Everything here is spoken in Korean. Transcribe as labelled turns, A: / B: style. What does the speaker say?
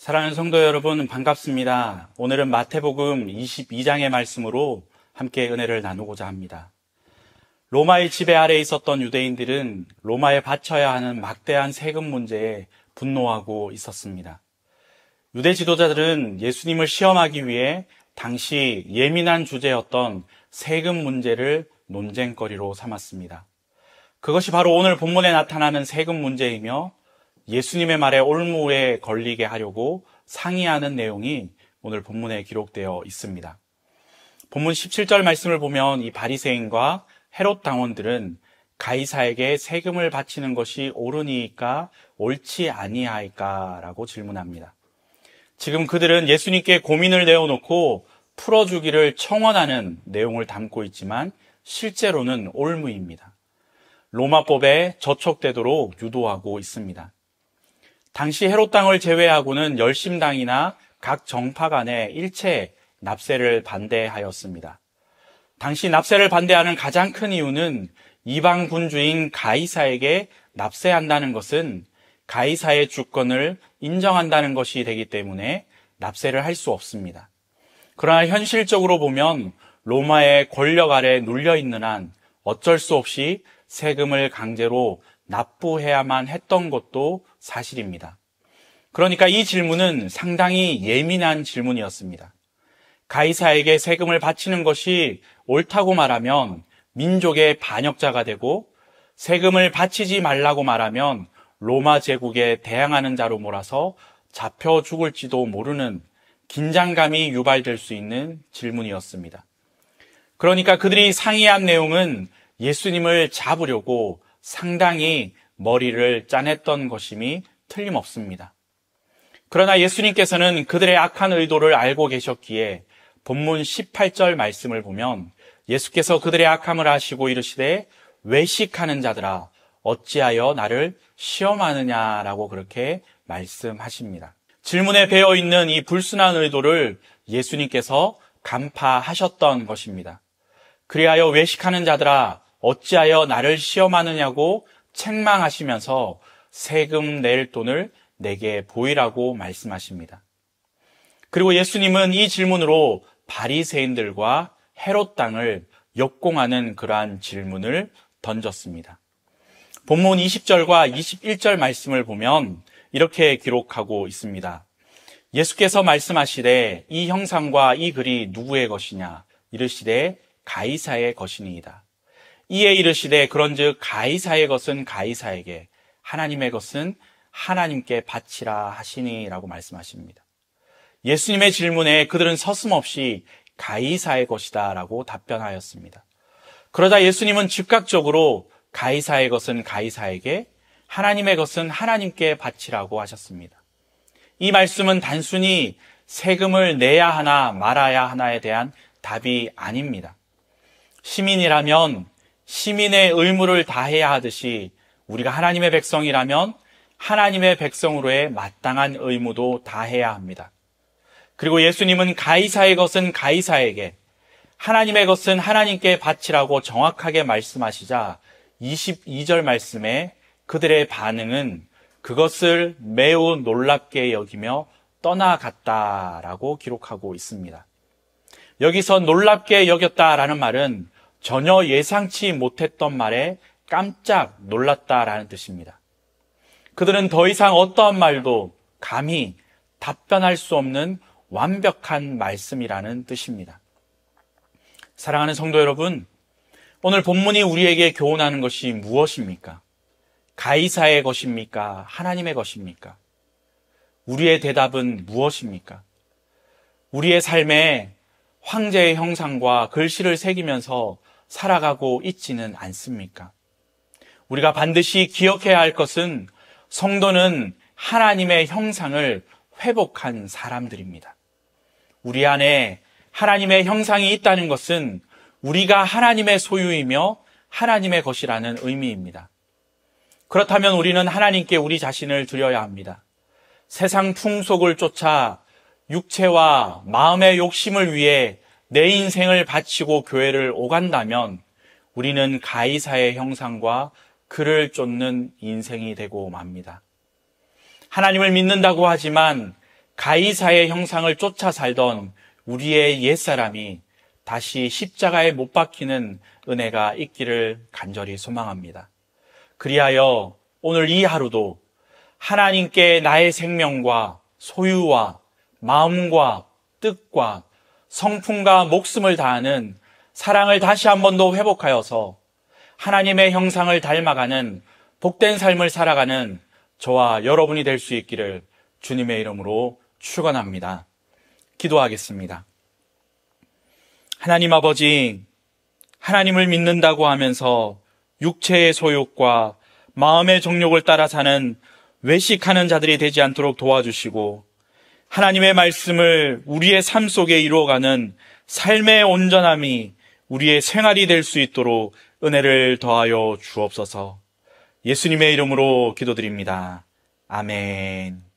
A: 사랑하는 성도 여러분 반갑습니다. 오늘은 마태복음 22장의 말씀으로 함께 은혜를 나누고자 합니다. 로마의 지배 아래 있었던 유대인들은 로마에 바쳐야 하는 막대한 세금 문제에 분노하고 있었습니다. 유대 지도자들은 예수님을 시험하기 위해 당시 예민한 주제였던 세금 문제를 논쟁거리로 삼았습니다. 그것이 바로 오늘 본문에 나타나는 세금 문제이며 예수님의 말에 올무에 걸리게 하려고 상의하는 내용이 오늘 본문에 기록되어 있습니다. 본문 17절 말씀을 보면 이 바리새인과 헤롯 당원들은 가이사에게 세금을 바치는 것이 옳으니까 옳지 아니하이까라고 질문합니다. 지금 그들은 예수님께 고민을 내어놓고 풀어주기를 청원하는 내용을 담고 있지만 실제로는 올무입니다. 로마법에 저촉되도록 유도하고 있습니다. 당시 헤롯 땅을 제외하고는 열심당이나 각 정파 간의 일체 납세를 반대하였습니다. 당시 납세를 반대하는 가장 큰 이유는 이방 군주인 가이사에게 납세한다는 것은 가이사의 주권을 인정한다는 것이 되기 때문에 납세를 할 수 없습니다. 그러나 현실적으로 보면 로마의 권력 아래 눌려 있는 한 어쩔 수 없이 세금을 강제로 납부해야만 했던 것도 사실입니다. 그러니까 이 질문은 상당히 예민한 질문이었습니다. 가이사에게 세금을 바치는 것이 옳다고 말하면 민족의 반역자가 되고 세금을 바치지 말라고 말하면 로마 제국에 대항하는 자로 몰아서 잡혀 죽을지도 모르는 긴장감이 유발될 수 있는 질문이었습니다. 그러니까 그들이 상의한 내용은 예수님을 잡으려고 상당히 머리를 짜냈던 것임이 틀림없습니다. 그러나 예수님께서는 그들의 악한 의도를 알고 계셨기에 본문 18절 말씀을 보면 예수께서 그들의 악함을 아시고 이르시되 외식하는 자들아 어찌하여 나를 시험하느냐라고 그렇게 말씀하십니다. 질문에 배어 있는 이 불순한 의도를 예수님께서 간파하셨던 것입니다. 그리하여 외식하는 자들아 어찌하여 나를 시험하느냐고 책망하시면서 세금 낼 돈을 내게 보이라고 말씀하십니다. 그리고 예수님은 이 질문으로 바리새인들과 헤롯 땅을 역공하는 그러한 질문을 던졌습니다. 본문 20절과 21절 말씀을 보면 이렇게 기록하고 있습니다. 예수께서 말씀하시되 이 형상과 이 글이 누구의 것이냐 이르시되 가이사의 것이니이다. 이에 이르시되 그런즉 가이사의 것은 가이사에게 하나님의 것은 하나님께 바치라 하시니라고 말씀하십니다. 예수님의 질문에 그들은 서슴없이 가이사의 것이다라고 답변하였습니다. 그러자 예수님은 즉각적으로 가이사의 것은 가이사에게 하나님의 것은 하나님께 바치라고 하셨습니다. 이 말씀은 단순히 세금을 내야 하나 말아야 하나에 대한 답이 아닙니다. 시민이라면 시민의 의무를 다해야 하듯이 우리가 하나님의 백성이라면 하나님의 백성으로의 마땅한 의무도 다해야 합니다. 그리고 예수님은 가이사의 것은 가이사에게 하나님의 것은 하나님께 바치라고 정확하게 말씀하시자 22절 말씀에 그들의 반응은 그것을 매우 놀랍게 여기며 떠나갔다라고 기록하고 있습니다. 여기서 놀랍게 여겼다라는 말은 전혀 예상치 못했던 말에 깜짝 놀랐다라는 뜻입니다. 그들은 더 이상 어떠한 말도 감히 답변할 수 없는 완벽한 말씀이라는 뜻입니다. 사랑하는 성도 여러분, 오늘 본문이 우리에게 교훈하는 것이 무엇입니까? 가이사의 것입니까? 하나님의 것입니까? 우리의 대답은 무엇입니까? 우리의 삶에 황제의 형상과 글씨를 새기면서 살아가고 있지는 않습니까? 우리가 반드시 기억해야 할 것은 성도는 하나님의 형상을 회복한 사람들입니다. 우리 안에 하나님의 형상이 있다는 것은 우리가 하나님의 소유이며 하나님의 것이라는 의미입니다. 그렇다면 우리는 하나님께 우리 자신을 드려야 합니다. 세상 풍속을 쫓아 육체와 마음의 욕심을 위해 내 인생을 바치고 교회를 오간다면 우리는 가이사의 형상과 그를 쫓는 인생이 되고 맙니다. 하나님을 믿는다고 하지만 가이사의 형상을 쫓아 살던 우리의 옛사람이 다시 십자가에 못 박히는 은혜가 있기를 간절히 소망합니다. 그리하여 오늘 이 하루도 하나님께 나의 생명과 소유와 마음과 뜻과 성품과 목숨을 다하는 사랑을 다시 한 번 더 회복하여서 하나님의 형상을 닮아가는 복된 삶을 살아가는 저와 여러분이 될 수 있기를 주님의 이름으로 축원합니다. 기도하겠습니다. 하나님 아버지, 하나님을 믿는다고 하면서 육체의 소욕과 마음의 정욕을 따라 사는 외식하는 자들이 되지 않도록 도와주시고 하나님의 말씀을 우리의 삶 속에 이루어가는 삶의 온전함이 우리의 생활이 될 수 있도록 은혜를 더하여 주옵소서. 예수님의 이름으로 기도드립니다. 아멘.